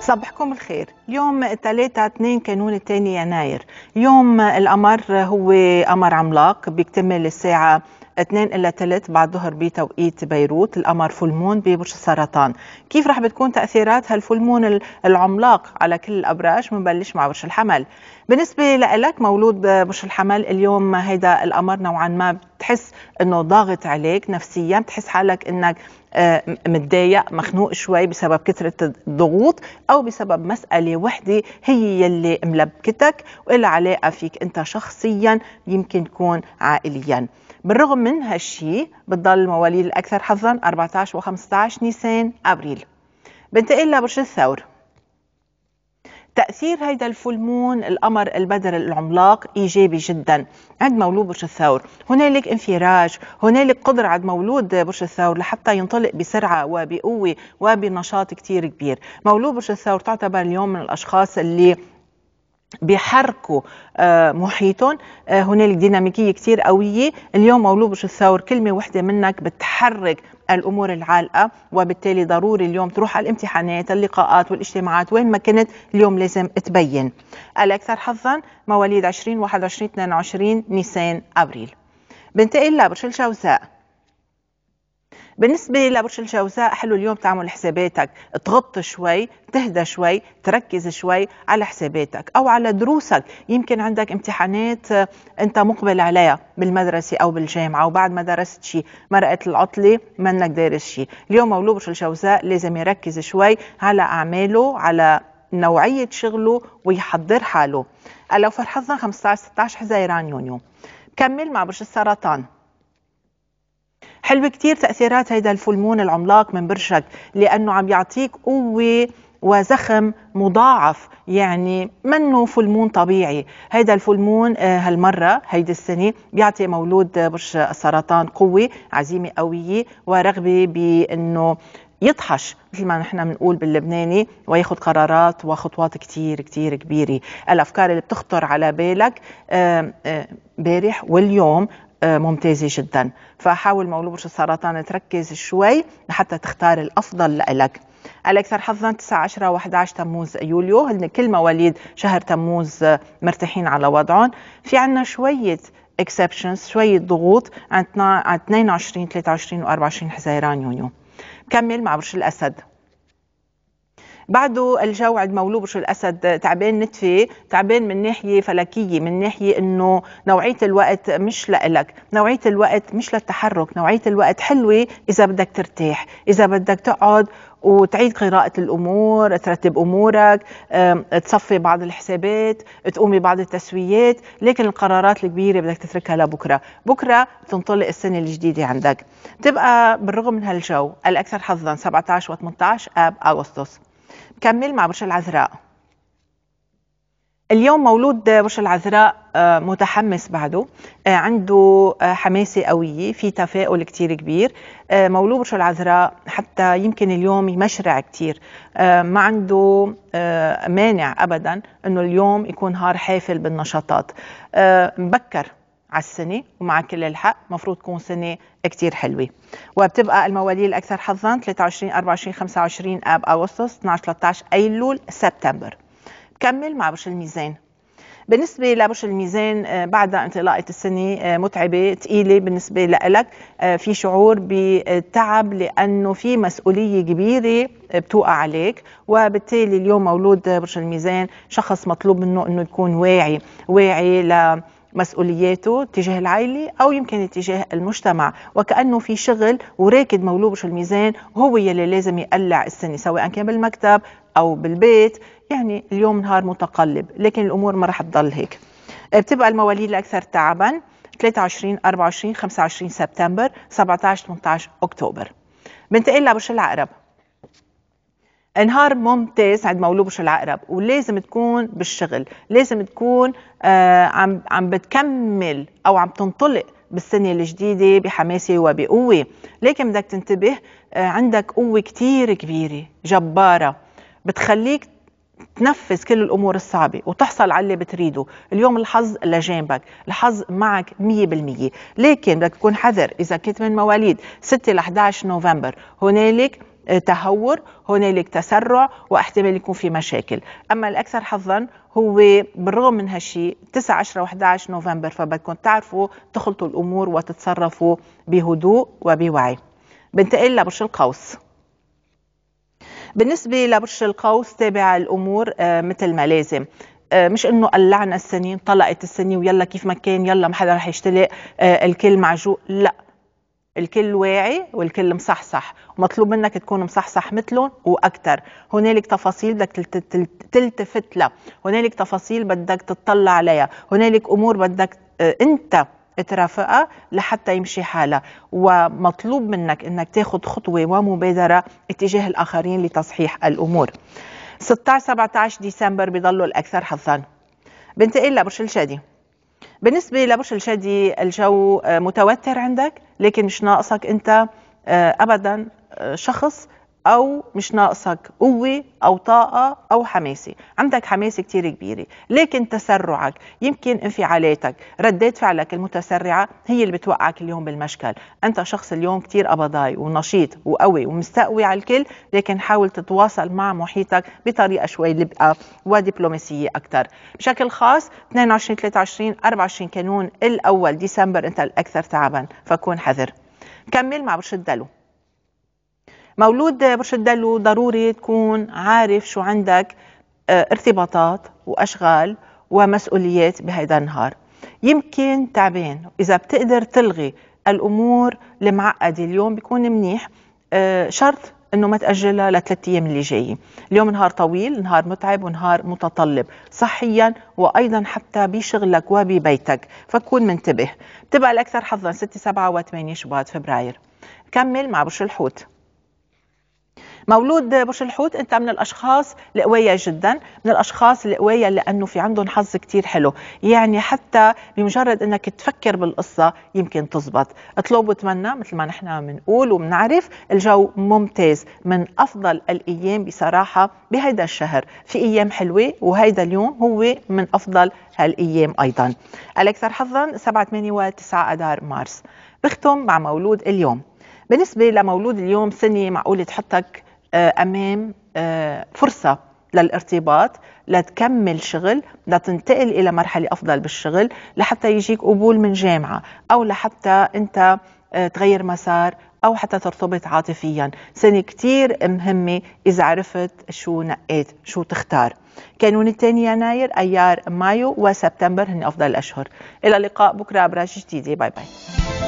صباحكم الخير اليوم 3 2 كانون الثاني يناير يوم القمر هو قمر عملاق بيكتمل الساعة 2 إلى 3 بعد ظهر بتوقيت بيروت القمر فولمون ببرج السرطان كيف رح بتكون تأثيرات هالفولمون العملاق على كل الأبراج بنبلش مع برج الحمل بالنسبة لك مولود برج الحمل اليوم هيدا القمر نوعا ما بتحس انه ضاغط عليك نفسيا بتحس حالك انك آه، متضايق مخنوق شوي بسبب كثرة الضغوط أو بسبب مسألة وحدة هي يلي ملبكتك وإلها علاقة فيك أنت شخصيا يمكن تكون عائليا بالرغم من هالشي بتضل المواليد الأكثر حظا 14 و 15 نيسان أبريل بنتقل لبرج الثور تأثير هيدا الفلمون القمر البدر العملاق إيجابي جدا عند مولود برج الثور هنالك انفراج هنالك قدرة عند مولود برج الثور لحتى ينطلق بسرعة وبقوة وبنشاط كتير كبير مولود برج الثور تعتبر اليوم من الأشخاص اللي بيحركوا آه، محيطهم آه، هنالك ديناميكيه كثير قويه اليوم مولود برج الثور كلمه وحده منك بتحرك الامور العالقه وبالتالي ضروري اليوم تروح على الامتحانات اللقاءات والاجتماعات وين ما كنت اليوم لازم تبين الاكثر حظا مواليد 20 21 22 نيسان ابريل بنتقل لبرج الجوزاء بالنسبة لبرج الجوزاء حلو اليوم تعمل حساباتك تغط شوي تهدى شوي تركز شوي على حساباتك أو على دروسك يمكن عندك امتحانات آه، أنت مقبل عليها بالمدرسة أو بالجامعة وبعد ما درست شيء مرقت العطلة منك دارس شيء اليوم مولود برج الجوزاء لازم يركز شوي على أعماله على نوعية شغله ويحضر حاله لو فرحظنا 15 16 حزيران يونيو كمل مع برج السرطان حلو كتير تأثيرات هيدا الفلمون العملاق من برشك لأنه عم يعطيك قوة وزخم مضاعف يعني منه فلمون طبيعي هيدا الفلمون آه، هالمرة هيدي السنة بيعطي مولود برج السرطان قوة عزيمة قوية ورغبة بأنه يطحش مثل ما نحن بنقول باللبناني وياخذ قرارات وخطوات كتير كتير كبيره الافكار اللي بتخطر على بالك امبارح واليوم ممتازه جدا فحاول مولود برج السرطان تركز شوي لحتى تختار الافضل لك الاكثر حظا 9 10 و11 تموز يوليو هن كل مواليد شهر تموز مرتاحين على وضعهم في عندنا شويه اكسبشنز شويه ضغوط عند 22 23 و24 حزيران يونيو كمل مع برج الاسد بعده الجو عند مولو برج الاسد تعبان نتفه تعبان من ناحيه فلكيه من ناحيه انه نوعيه الوقت مش لإلك نوعيه الوقت مش للتحرك نوعيه الوقت حلوه اذا بدك ترتاح اذا بدك تقعد وتعيد قراءة الأمور ترتب أمورك تصفي بعض الحسابات تقومي بعض التسويات لكن القرارات الكبيرة بدك تتركها لبكرة بكرة تنطلق السنة الجديدة عندك تبقى بالرغم من هالجو الأكثر حظا 17 و 18 آب أغسطس كمل مع برج العذراء اليوم مولود برج العذراء آه، متحمس بعده آه، عنده آه، حماسة قوية في تفاؤل كتير كبير مولود برج العذراء حتى يمكن اليوم يمشرع كتير ما عنده مانع أبدا أنه اليوم يكون نهار حافل بالنشاطات مبكر على السنه ومع كل الحق مفروض تكون سنه كتير حلوه وبتبقى المواليد الاكثر حظا 23 24 25 اب اغسطس 12 13 ايلول سبتمبر كمل مع برج الميزان بالنسبة لبرج الميزان آه، بعد انطلاقة السنة آه، متعبة ثقيلة بالنسبة لك آه، في شعور بالتعب لأنه في مسؤولية كبيرة بتوقع عليك وبالتالي اليوم مولود برج الميزان شخص مطلوب منه أنه يكون واعي واعي ل مسؤولياته تجاه العائلة أو يمكن تجاه المجتمع وكأنه في شغل وراكد مولوبش الميزان هو يلي لازم يقلع السنة سواء كان بالمكتب أو بالبيت يعني اليوم نهار متقلب لكن الأمور ما رح تضل هيك بتبقى المواليد الأكثر تعباً 23 24 25 سبتمبر 17 18 أكتوبر بنتقل لبرج العقرب نهار ممتاز عند مولوبش العقرب ولازم تكون بالشغل لازم تكون آه عم عم بتكمل او عم تنطلق بالسنة الجديدة بحماسة وبقوة لكن بدك تنتبه آه عندك قوة كتير كبيرة جبارة بتخليك تنفذ كل الامور الصعبه وتحصل على اللي بتريده اليوم الحظ لجانبك الحظ معك 100% لكن بدك تكون حذر اذا كنت من مواليد 6 ل 11 نوفمبر هنالك تهور هنالك تسرع واحتمال يكون في مشاكل اما الاكثر حظا هو بالرغم من هالشيء 9 10 11 نوفمبر فبدكم تعرفوا تخلطوا الامور وتتصرفوا بهدوء وبوعي بنتقل لبرج القوس بالنسبة لبرج القوس تابع الأمور آه، مثل ما لازم آه، مش انه قلعنا السنين طلقت السنين ويلا كيف ما كان يلا ما حدا رح يشتلق آه، الكل معجوق لا الكل واعي والكل مصحصح ومطلوب منك تكون مصحصح مثلهم واكثر هنالك تفاصيل بدك تلتفت لها هنالك تفاصيل بدك تطلع عليها هنالك امور بدك آه، انت ترافقها لحتى يمشي حالها ومطلوب منك انك تاخذ خطوه ومبادره اتجاه الاخرين لتصحيح الامور 16 17 ديسمبر بضلوا الاكثر حظا بنتقل لبرج الشادي بالنسبة لبرج الجدي الجو آه، متوتر عندك لكن مش ناقصك أنت آه، أبدا آه، شخص او مش ناقصك قوه او طاقه او حماسه عندك حماسه كتير كبيره لكن تسرعك يمكن انفعالاتك ردات فعلك المتسرعه هي اللي بتوقعك اليوم بالمشكل انت شخص اليوم كتير قبضاي ونشيط وقوي ومستقوي على الكل لكن حاول تتواصل مع محيطك بطريقه شوي لبقه ودبلوماسيه اكثر بشكل خاص 22 23 24 كانون الاول ديسمبر انت الاكثر تعبا فكون حذر كمل مع برشد دلو مولود برج الدلو ضروري تكون عارف شو عندك آه، ارتباطات واشغال ومسؤوليات بهيدا النهار يمكن تعبان اذا بتقدر تلغي الامور المعقده اليوم بيكون منيح آه، شرط انه ما تاجلها لثلاث ايام اللي جاي اليوم نهار طويل نهار متعب ونهار متطلب صحيا وايضا حتى بشغلك وببيتك فكون منتبه تبقى الاكثر حظا 6 7 و8 شباط فبراير كمل مع برج الحوت مولود برج الحوت انت من الاشخاص القويه جدا من الاشخاص القويه لانه في عندهم حظ كتير حلو يعني حتى بمجرد انك تفكر بالقصه يمكن تزبط اطلب وتمنى مثل ما نحن بنقول وبنعرف الجو ممتاز من افضل الايام بصراحه بهيدا الشهر في ايام حلوه وهيدا اليوم هو من افضل هالايام ايضا الاكثر حظا 7 8 و9 اذار مارس بختم مع مولود اليوم بالنسبة لمولود اليوم سنة معقولة تحطك آه، امام آه، فرصه للارتباط لتكمل شغل لتنتقل الى مرحله افضل بالشغل لحتى يجيك قبول من جامعه او لحتى انت آه، تغير مسار او حتى ترتبط عاطفيا سنه كتير مهمه اذا عرفت شو نقيت شو تختار كانون الثاني يناير ايار مايو وسبتمبر هن افضل الاشهر الى اللقاء بكره ابراج جديده باي باي